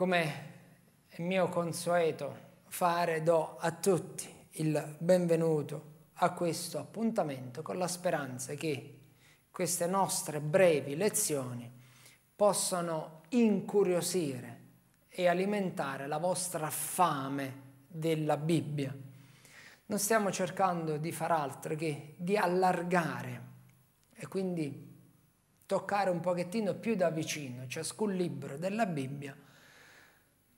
come è mio consueto fare, do a tutti il benvenuto a questo appuntamento con la speranza che queste nostre brevi lezioni possano incuriosire e alimentare la vostra fame della Bibbia. Non stiamo cercando di far altro che di allargare e quindi toccare un pochettino più da vicino ciascun libro della Bibbia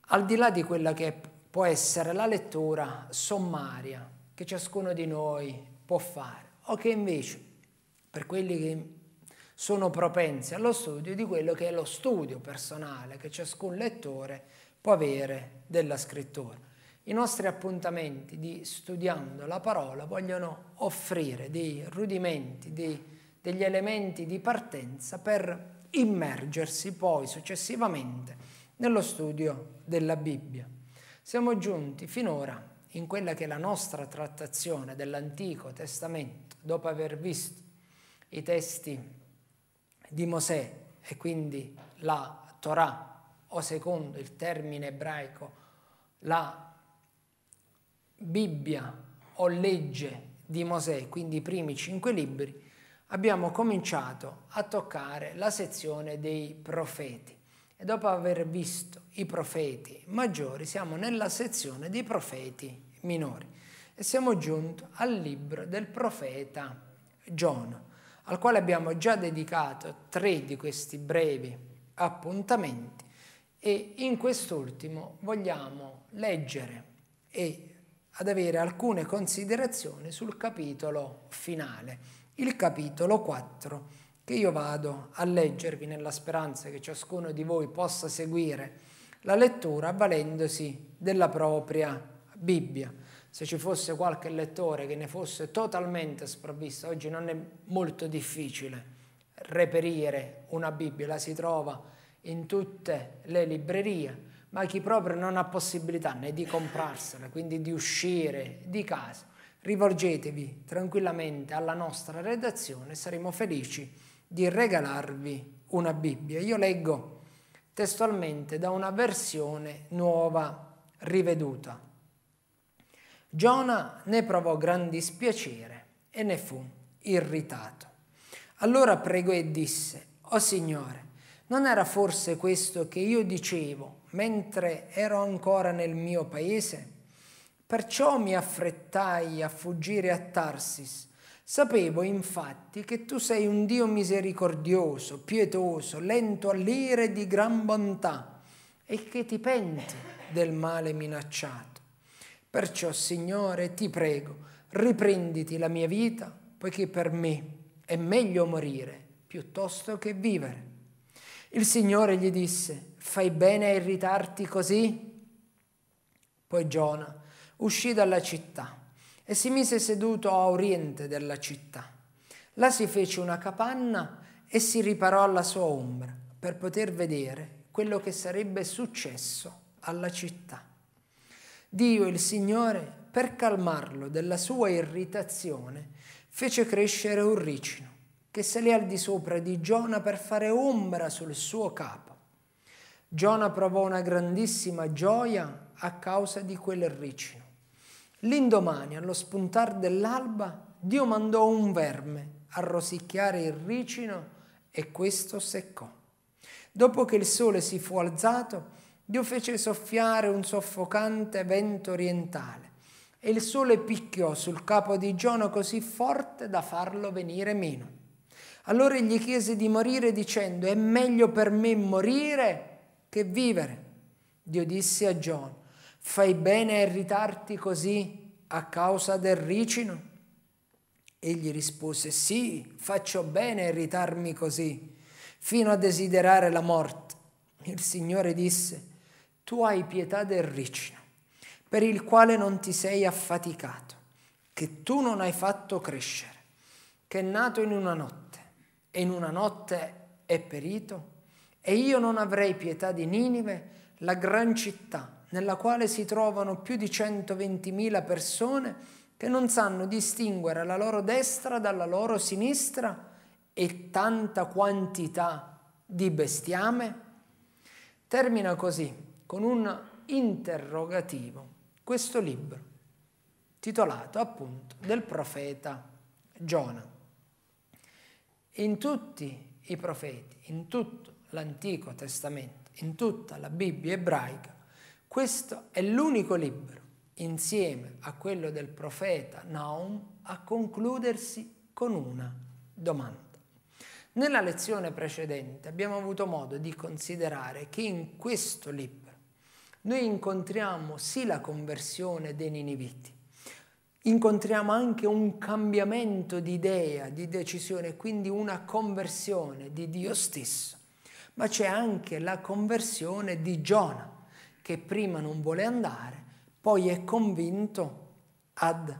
al di là di quella che può essere la lettura sommaria che ciascuno di noi può fare, o che invece per quelli che sono propensi allo studio di quello che è lo studio personale che ciascun lettore può avere della scrittura. I nostri appuntamenti di studiando la parola vogliono offrire dei rudimenti, dei, degli elementi di partenza per immergersi poi successivamente nello studio della Bibbia. Siamo giunti finora in quella che è la nostra trattazione dell'Antico Testamento, dopo aver visto i testi di Mosè e quindi la Torah, o secondo il termine ebraico, la Bibbia o legge di Mosè, quindi i primi cinque libri, abbiamo cominciato a toccare la sezione dei profeti. E dopo aver visto i profeti maggiori, siamo nella sezione dei profeti minori. E siamo giunti al libro del profeta Giona, al quale abbiamo già dedicato tre di questi brevi appuntamenti e in quest'ultimo vogliamo leggere e ad avere alcune considerazioni sul capitolo finale, il capitolo 4 che io vado a leggervi nella speranza che ciascuno di voi possa seguire la lettura avvalendosi della propria Bibbia. Se ci fosse qualche lettore che ne fosse totalmente sprovvisto, oggi non è molto difficile reperire una Bibbia, la si trova in tutte le librerie, ma chi proprio non ha possibilità né di comprarsela, quindi di uscire di casa, rivolgetevi tranquillamente alla nostra redazione, saremo felici di regalarvi una Bibbia. Io leggo testualmente da una versione nuova riveduta. Giona ne provò gran dispiacere e ne fu irritato. Allora pregò e disse, O oh Signore, non era forse questo che io dicevo mentre ero ancora nel mio paese? Perciò mi affrettai a fuggire a Tarsis, Sapevo infatti che tu sei un Dio misericordioso, pietoso, lento all'ire di gran bontà e che ti penti del male minacciato. Perciò, Signore, ti prego, riprenditi la mia vita, poiché per me è meglio morire piuttosto che vivere. Il Signore gli disse, fai bene a irritarti così? Poi Giona uscì dalla città e si mise seduto a oriente della città. Là si fece una capanna e si riparò alla sua ombra per poter vedere quello che sarebbe successo alla città. Dio il Signore, per calmarlo della sua irritazione, fece crescere un ricino che salì al di sopra di Giona per fare ombra sul suo capo. Giona provò una grandissima gioia a causa di quel ricino L'indomani, allo spuntar dell'alba, Dio mandò un verme a rosicchiare il ricino e questo seccò. Dopo che il sole si fu alzato, Dio fece soffiare un soffocante vento orientale e il sole picchiò sul capo di Giono così forte da farlo venire meno. Allora gli chiese di morire dicendo è meglio per me morire che vivere. Dio disse a Giono, Fai bene a irritarti così a causa del ricino? Egli rispose, sì, faccio bene a irritarmi così, fino a desiderare la morte. Il Signore disse, tu hai pietà del ricino, per il quale non ti sei affaticato, che tu non hai fatto crescere, che è nato in una notte, e in una notte è perito, e io non avrei pietà di Ninive, la gran città nella quale si trovano più di 120.000 persone che non sanno distinguere la loro destra dalla loro sinistra e tanta quantità di bestiame? Termina così, con un interrogativo, questo libro, titolato appunto del profeta Giona. In tutti i profeti, in tutto l'Antico Testamento, in tutta la Bibbia ebraica, questo è l'unico libro, insieme a quello del profeta Naum, a concludersi con una domanda. Nella lezione precedente abbiamo avuto modo di considerare che in questo libro noi incontriamo sì la conversione dei Niniviti, incontriamo anche un cambiamento di idea, di decisione, quindi una conversione di Dio stesso, ma c'è anche la conversione di Giona, che prima non vuole andare, poi è convinto ad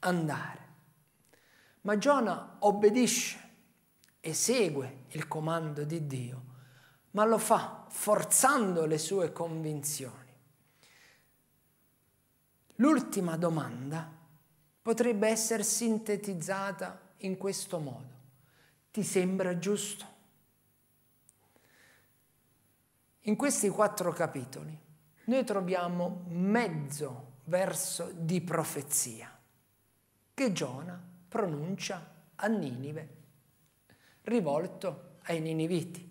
andare. Ma Giona obbedisce e segue il comando di Dio, ma lo fa forzando le sue convinzioni. L'ultima domanda potrebbe essere sintetizzata in questo modo. Ti sembra giusto? In questi quattro capitoli noi troviamo mezzo verso di profezia che Giona pronuncia a Ninive, rivolto ai niniviti.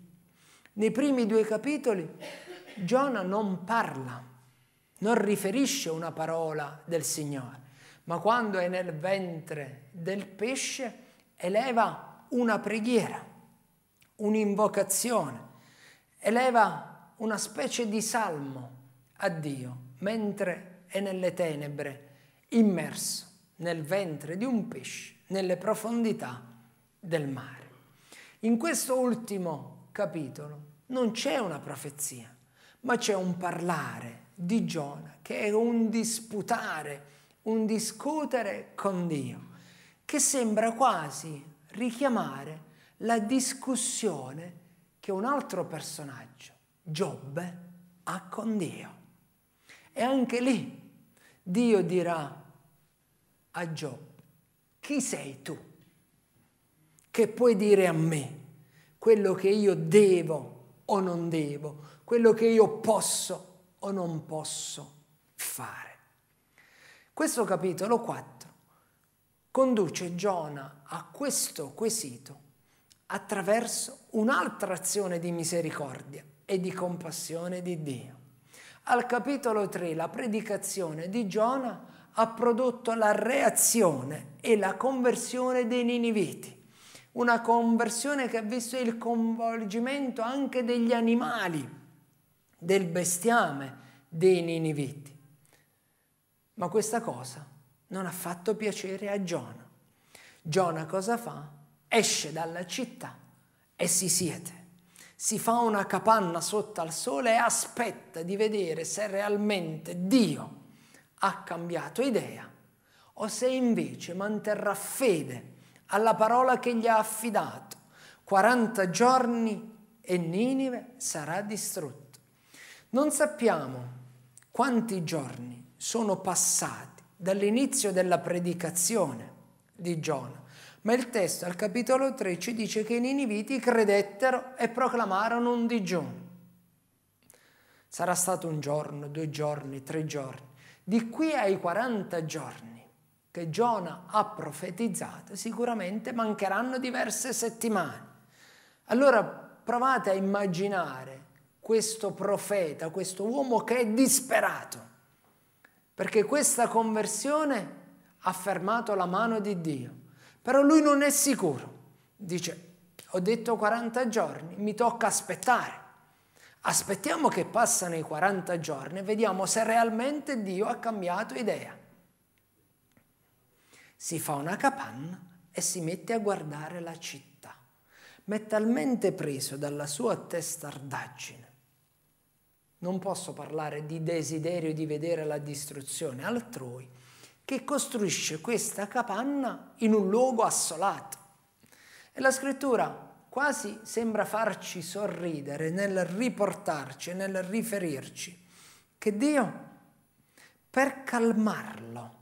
Nei primi due capitoli Giona non parla, non riferisce una parola del Signore, ma quando è nel ventre del pesce eleva una preghiera, un'invocazione, eleva una specie di salmo a Dio mentre è nelle tenebre, immerso nel ventre di un pesce, nelle profondità del mare. In questo ultimo capitolo non c'è una profezia, ma c'è un parlare di Giona che è un disputare, un discutere con Dio, che sembra quasi richiamare la discussione che un altro personaggio, Giobbe, ha con Dio. E anche lì Dio dirà a Giobbe, chi sei tu che puoi dire a me quello che io devo o non devo, quello che io posso o non posso fare? Questo capitolo 4 conduce Giona a questo quesito attraverso un'altra azione di misericordia e di compassione di Dio. Al capitolo 3 la predicazione di Giona ha prodotto la reazione e la conversione dei niniviti. Una conversione che ha visto il coinvolgimento anche degli animali, del bestiame dei niniviti. Ma questa cosa non ha fatto piacere a Giona. Giona cosa fa? Esce dalla città e si siete si fa una capanna sotto al sole e aspetta di vedere se realmente Dio ha cambiato idea o se invece manterrà fede alla parola che gli ha affidato. 40 giorni e Ninive sarà distrutto. Non sappiamo quanti giorni sono passati dall'inizio della predicazione di Giona ma il testo al capitolo 3 ci dice che i niniviti credettero e proclamarono un digiuno. Sarà stato un giorno, due giorni, tre giorni. Di qui ai 40 giorni che Giona ha profetizzato, sicuramente mancheranno diverse settimane. Allora provate a immaginare questo profeta, questo uomo che è disperato, perché questa conversione ha fermato la mano di Dio però lui non è sicuro. Dice, ho detto 40 giorni, mi tocca aspettare. Aspettiamo che passano i 40 giorni e vediamo se realmente Dio ha cambiato idea. Si fa una capanna e si mette a guardare la città, ma è talmente preso dalla sua testardaggine. Non posso parlare di desiderio di vedere la distruzione altrui, che costruisce questa capanna in un luogo assolato. E la scrittura quasi sembra farci sorridere nel riportarci, nel riferirci, che Dio, per calmarlo,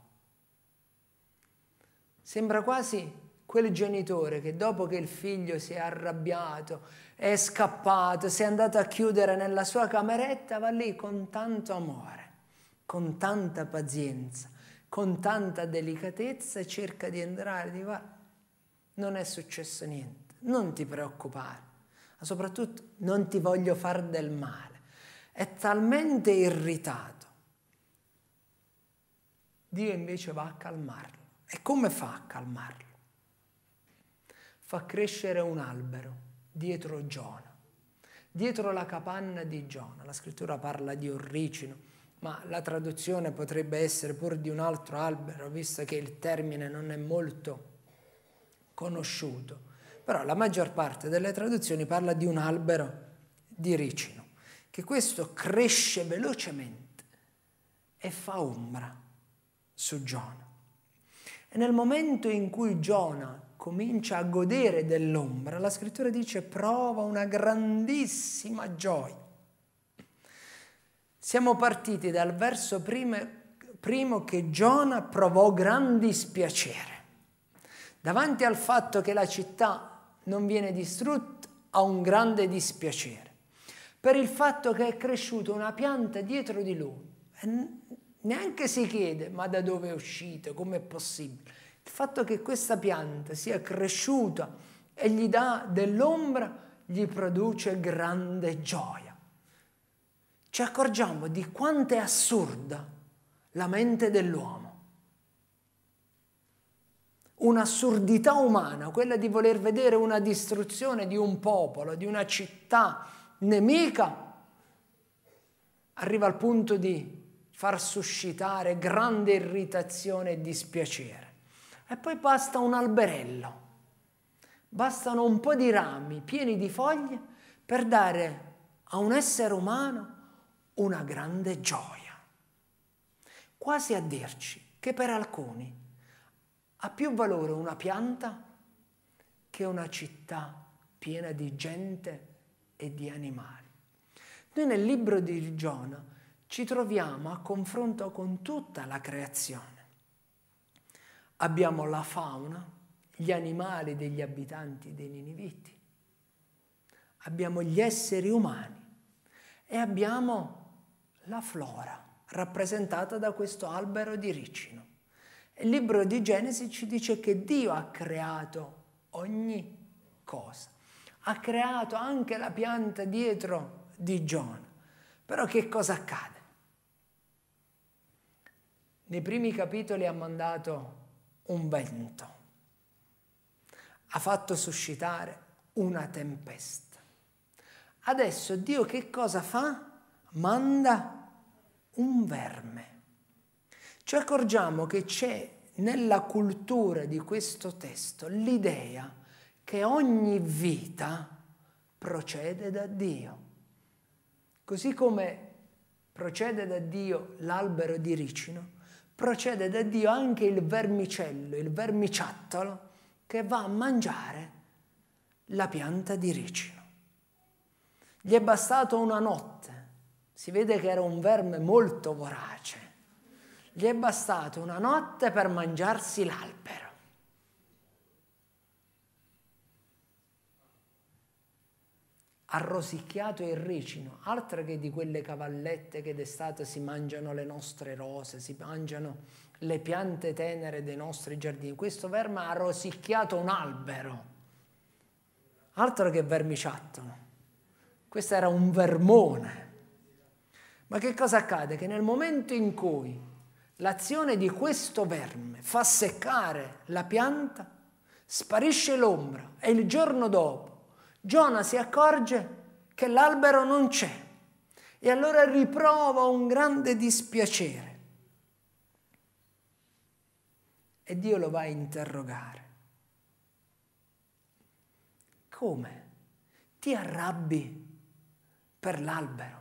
sembra quasi quel genitore che dopo che il figlio si è arrabbiato, è scappato, si è andato a chiudere nella sua cameretta, va lì con tanto amore, con tanta pazienza, con tanta delicatezza cerca di entrare, di va. Non è successo niente, non ti preoccupare, ma soprattutto non ti voglio far del male. È talmente irritato. Dio invece va a calmarlo. E come fa a calmarlo? Fa crescere un albero dietro Giona, dietro la capanna di Giona. La scrittura parla di un ricino ma la traduzione potrebbe essere pur di un altro albero, visto che il termine non è molto conosciuto. Però la maggior parte delle traduzioni parla di un albero di ricino, che questo cresce velocemente e fa ombra su Giona. E nel momento in cui Giona comincia a godere dell'ombra, la scrittura dice prova una grandissima gioia siamo partiti dal verso primo che Giona provò gran dispiacere. Davanti al fatto che la città non viene distrutta, ha un grande dispiacere. Per il fatto che è cresciuta una pianta dietro di lui. neanche si chiede, ma da dove è uscita, è possibile? Il fatto che questa pianta sia cresciuta e gli dà dell'ombra, gli produce grande gioia ci accorgiamo di quanto è assurda la mente dell'uomo. Un'assurdità umana, quella di voler vedere una distruzione di un popolo, di una città nemica, arriva al punto di far suscitare grande irritazione e dispiacere. E poi basta un alberello, bastano un po' di rami pieni di foglie per dare a un essere umano una grande gioia, quasi a dirci che per alcuni ha più valore una pianta che una città piena di gente e di animali. Noi nel libro di Giona ci troviamo a confronto con tutta la creazione. Abbiamo la fauna, gli animali degli abitanti dei Niniviti, abbiamo gli esseri umani e abbiamo la flora rappresentata da questo albero di ricino. Il libro di Genesi ci dice che Dio ha creato ogni cosa, ha creato anche la pianta dietro di Giona. Però che cosa accade? Nei primi capitoli ha mandato un vento, ha fatto suscitare una tempesta. Adesso Dio che cosa fa? manda un verme. Ci accorgiamo che c'è nella cultura di questo testo l'idea che ogni vita procede da Dio. Così come procede da Dio l'albero di ricino, procede da Dio anche il vermicello, il vermiciattolo che va a mangiare la pianta di ricino. Gli è bastato una notte si vede che era un verme molto vorace. Gli è bastata una notte per mangiarsi l'albero. Ha rosicchiato il ricino, altra che di quelle cavallette che d'estate si mangiano le nostre rose, si mangiano le piante tenere dei nostri giardini. Questo verme ha rosicchiato un albero. Altro che vermiciattolo. Questo era un vermone. Ma che cosa accade? Che nel momento in cui l'azione di questo verme fa seccare la pianta, sparisce l'ombra e il giorno dopo Giona si accorge che l'albero non c'è e allora riprova un grande dispiacere. E Dio lo va a interrogare. Come? Ti arrabbi per l'albero?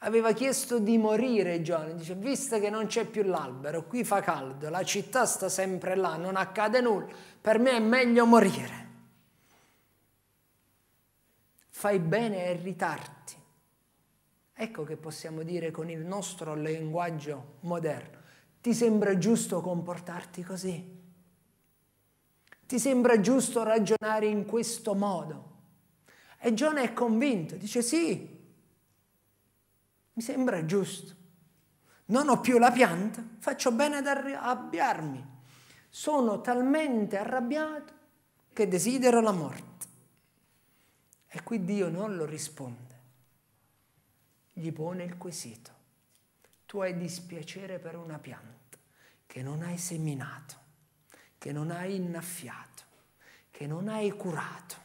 aveva chiesto di morire Giovanni, dice visto che non c'è più l'albero, qui fa caldo, la città sta sempre là, non accade nulla, per me è meglio morire. Fai bene a irritarti. Ecco che possiamo dire con il nostro linguaggio moderno, ti sembra giusto comportarti così? Ti sembra giusto ragionare in questo modo? E Giovanni è convinto, dice sì, mi sembra giusto. Non ho più la pianta, faccio bene ad arrabbiarmi. Sono talmente arrabbiato che desidero la morte. E qui Dio non lo risponde. Gli pone il quesito. Tu hai dispiacere per una pianta che non hai seminato, che non hai innaffiato, che non hai curato.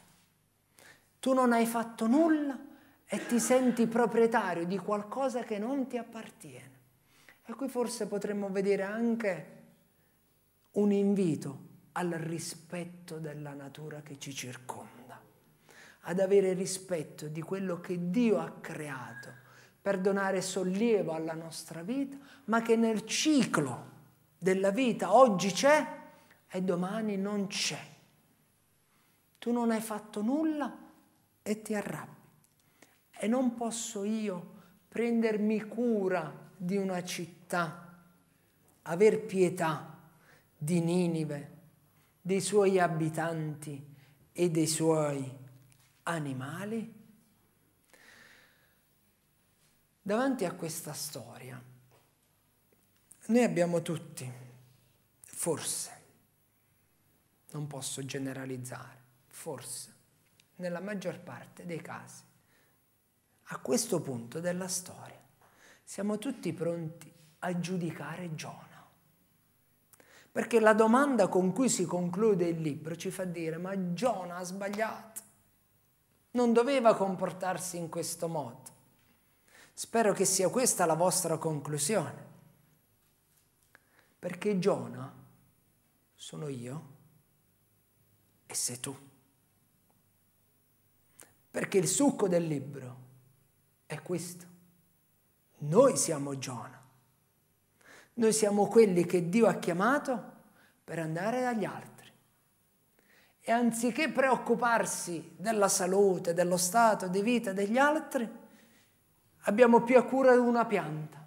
Tu non hai fatto nulla e ti senti proprietario di qualcosa che non ti appartiene. E qui forse potremmo vedere anche un invito al rispetto della natura che ci circonda, ad avere rispetto di quello che Dio ha creato per donare sollievo alla nostra vita, ma che nel ciclo della vita oggi c'è e domani non c'è. Tu non hai fatto nulla e ti arrabbi e non posso io prendermi cura di una città, aver pietà di Ninive, dei suoi abitanti e dei suoi animali? Davanti a questa storia, noi abbiamo tutti, forse, non posso generalizzare, forse, nella maggior parte dei casi, a questo punto della storia siamo tutti pronti a giudicare Giona. Perché la domanda con cui si conclude il libro ci fa dire ma Giona ha sbagliato, non doveva comportarsi in questo modo. Spero che sia questa la vostra conclusione. Perché Giona sono io e sei tu. Perché il succo del libro è è questo. Noi siamo Giona. Noi siamo quelli che Dio ha chiamato per andare dagli altri. E anziché preoccuparsi della salute, dello stato di vita degli altri, abbiamo più a cura di una pianta.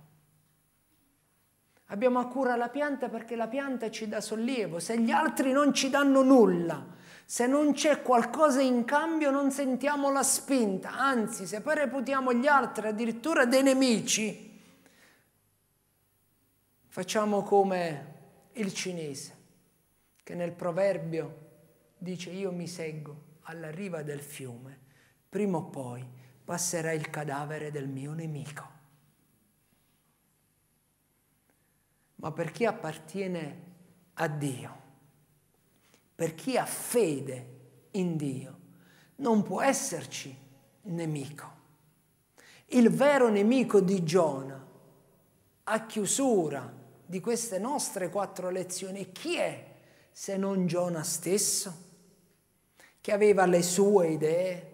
Abbiamo a cura la pianta perché la pianta ci dà sollievo. Se gli altri non ci danno nulla, se non c'è qualcosa in cambio non sentiamo la spinta, anzi se poi reputiamo gli altri addirittura dei nemici, facciamo come il cinese che nel proverbio dice io mi seguo alla riva del fiume, prima o poi passerà il cadavere del mio nemico. Ma per chi appartiene a Dio? Per chi ha fede in Dio non può esserci nemico. Il vero nemico di Giona a chiusura di queste nostre quattro lezioni chi è se non Giona stesso? Che aveva le sue idee,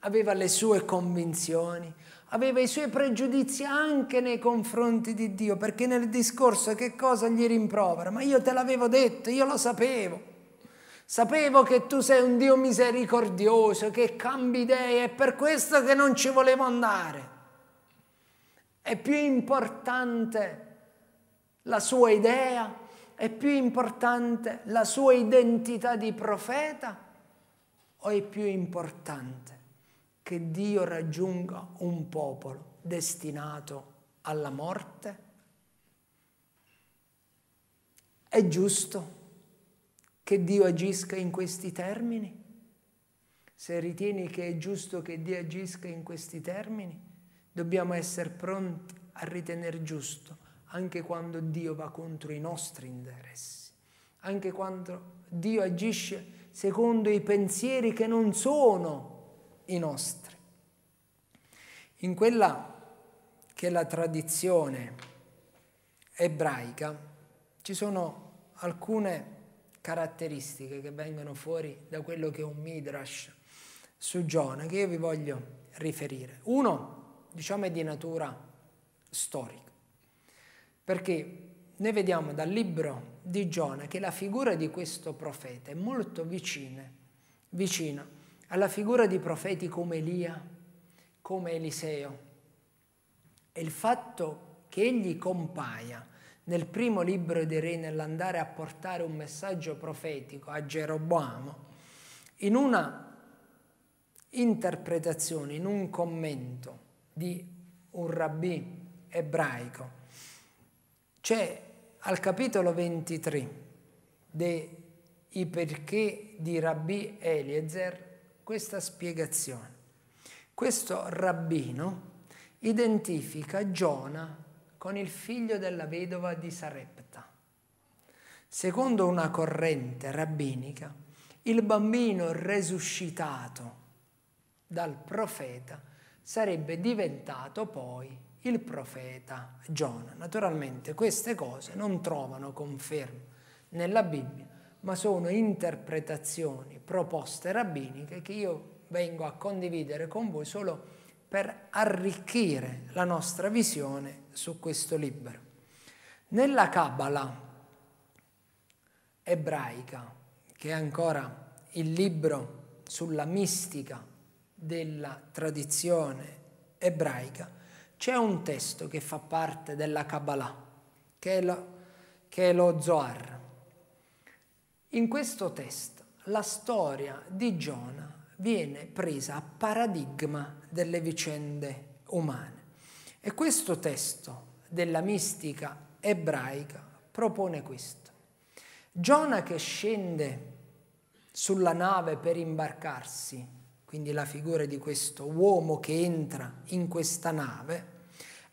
aveva le sue convinzioni, aveva i suoi pregiudizi anche nei confronti di Dio, perché nel discorso che cosa gli rimprovera? Ma io te l'avevo detto, io lo sapevo. Sapevo che tu sei un Dio misericordioso, che cambi idee, è per questo che non ci volevo andare. È più importante la sua idea, è più importante la sua identità di profeta o è più importante che Dio raggiunga un popolo destinato alla morte? È giusto che Dio agisca in questi termini? Se ritieni che è giusto che Dio agisca in questi termini, dobbiamo essere pronti a ritenere giusto anche quando Dio va contro i nostri interessi, anche quando Dio agisce secondo i pensieri che non sono i nostri. In quella che è la tradizione ebraica ci sono alcune caratteristiche che vengono fuori da quello che è un midrash su Giona che io vi voglio riferire. Uno, diciamo, è di natura storica, perché noi vediamo dal libro di Giona che la figura di questo profeta è molto vicina, vicina alla figura di profeti come Elia, come Eliseo. E il fatto che egli compaia nel primo libro dei re nell'andare a portare un messaggio profetico a Geroboamo, in una interpretazione, in un commento di un rabbì ebraico, c'è al capitolo 23 dei perché di rabbì Eliezer questa spiegazione. Questo rabbino identifica Giona con il figlio della vedova di Sarepta. Secondo una corrente rabbinica, il bambino resuscitato dal profeta sarebbe diventato poi il profeta Giona. Naturalmente queste cose non trovano conferma nella Bibbia, ma sono interpretazioni, proposte rabbiniche che io vengo a condividere con voi solo per arricchire la nostra visione su questo libro. Nella Kabbalah ebraica, che è ancora il libro sulla mistica della tradizione ebraica, c'è un testo che fa parte della Kabbalah, che è lo, che è lo Zohar. In questo testo la storia di Giona viene presa a paradigma delle vicende umane. E questo testo della mistica ebraica propone questo. Giona che scende sulla nave per imbarcarsi, quindi la figura di questo uomo che entra in questa nave,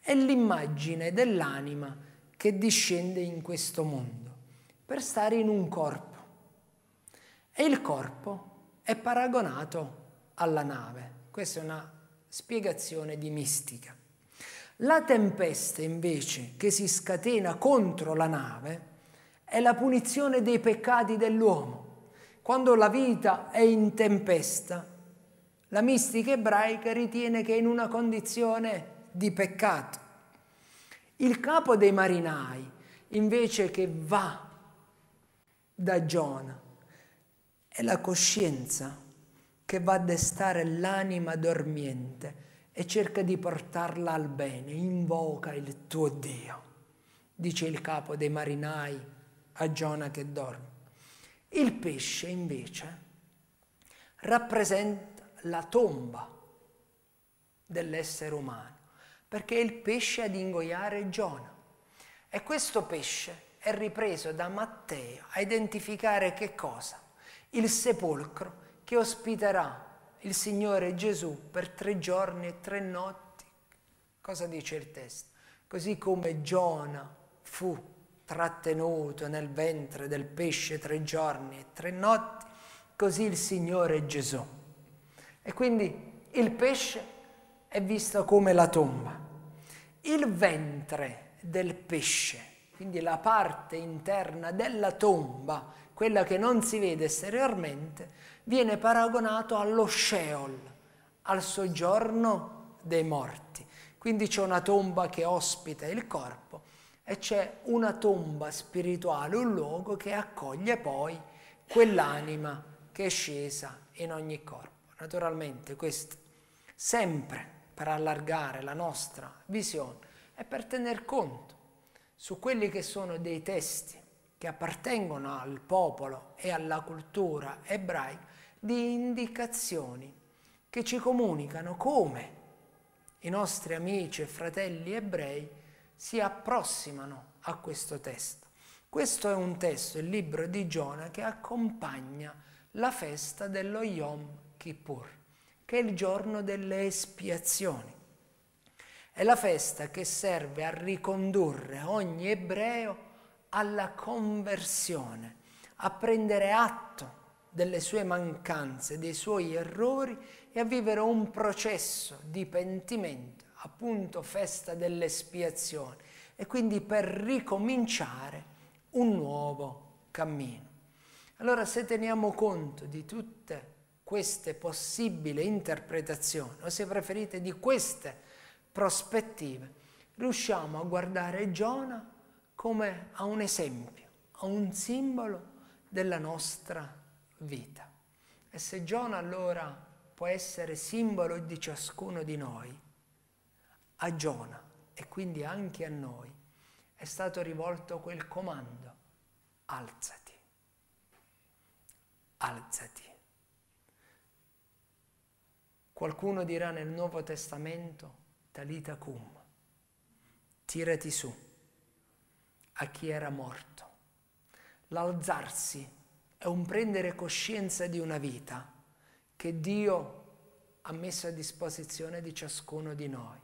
è l'immagine dell'anima che discende in questo mondo per stare in un corpo. E il corpo è paragonato alla nave. Questa è una spiegazione di mistica. La tempesta invece che si scatena contro la nave è la punizione dei peccati dell'uomo. Quando la vita è in tempesta, la mistica ebraica ritiene che è in una condizione di peccato. Il capo dei marinai, invece che va da Giona è la coscienza che va a destare l'anima dormiente e cerca di portarla al bene, invoca il tuo Dio, dice il capo dei marinai a Giona che dorme. Il pesce invece rappresenta la tomba dell'essere umano, perché è il pesce ad ingoiare Giona. E questo pesce è ripreso da Matteo a identificare che cosa? il sepolcro che ospiterà il Signore Gesù per tre giorni e tre notti. Cosa dice il testo? Così come Giona fu trattenuto nel ventre del pesce tre giorni e tre notti, così il Signore Gesù. E quindi il pesce è visto come la tomba. Il ventre del pesce, quindi la parte interna della tomba quella che non si vede esteriormente, viene paragonato allo Sheol, al soggiorno dei morti. Quindi c'è una tomba che ospita il corpo e c'è una tomba spirituale, un luogo che accoglie poi quell'anima che è scesa in ogni corpo. Naturalmente questo sempre per allargare la nostra visione e per tener conto su quelli che sono dei testi che appartengono al popolo e alla cultura ebraica di indicazioni che ci comunicano come i nostri amici e fratelli ebrei si approssimano a questo testo. Questo è un testo, il libro di Giona, che accompagna la festa dello Yom Kippur, che è il giorno delle espiazioni. È la festa che serve a ricondurre ogni ebreo alla conversione, a prendere atto delle sue mancanze, dei suoi errori e a vivere un processo di pentimento, appunto festa dell'espiazione, e quindi per ricominciare un nuovo cammino. Allora se teniamo conto di tutte queste possibili interpretazioni, o se preferite di queste prospettive, riusciamo a guardare Giona come a un esempio, a un simbolo della nostra vita. E se Giona allora può essere simbolo di ciascuno di noi, a Giona e quindi anche a noi è stato rivolto quel comando, alzati, alzati. Qualcuno dirà nel Nuovo Testamento, Talita cum, tirati su a chi era morto. L'alzarsi è un prendere coscienza di una vita che Dio ha messo a disposizione di ciascuno di noi.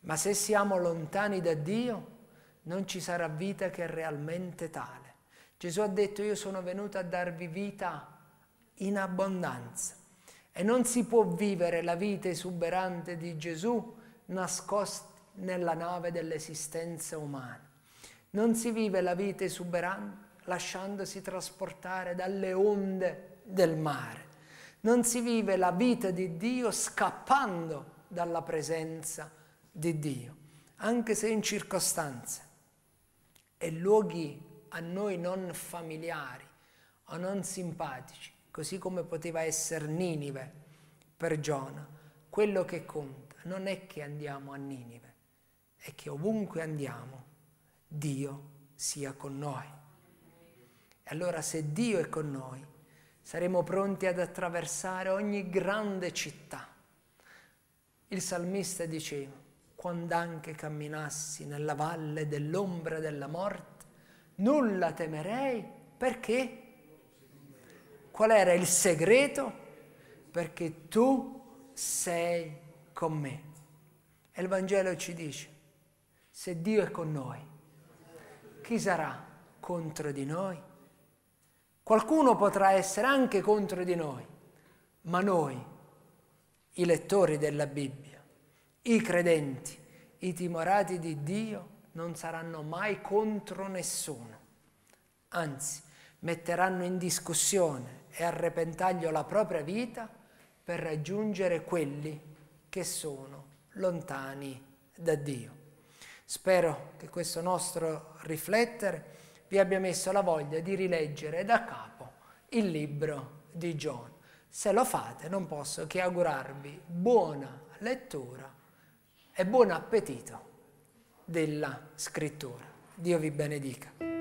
Ma se siamo lontani da Dio, non ci sarà vita che è realmente tale. Gesù ha detto io sono venuto a darvi vita in abbondanza e non si può vivere la vita esuberante di Gesù nascosta nella nave dell'esistenza umana. Non si vive la vita esuberante lasciandosi trasportare dalle onde del mare. Non si vive la vita di Dio scappando dalla presenza di Dio, anche se in circostanze e luoghi a noi non familiari o non simpatici, così come poteva essere Ninive per Giona. Quello che conta non è che andiamo a Ninive, è che ovunque andiamo Dio sia con noi. E allora se Dio è con noi, saremo pronti ad attraversare ogni grande città. Il salmista diceva, quando anche camminassi nella valle dell'ombra della morte, nulla temerei perché? Qual era il segreto? Perché tu sei con me. E il Vangelo ci dice, se Dio è con noi, chi sarà contro di noi? Qualcuno potrà essere anche contro di noi, ma noi, i lettori della Bibbia, i credenti, i timorati di Dio, non saranno mai contro nessuno. Anzi, metteranno in discussione e a repentaglio la propria vita per raggiungere quelli che sono lontani da Dio. Spero che questo nostro riflettere vi abbia messo la voglia di rileggere da capo il libro di John. Se lo fate non posso che augurarvi buona lettura e buon appetito della scrittura. Dio vi benedica.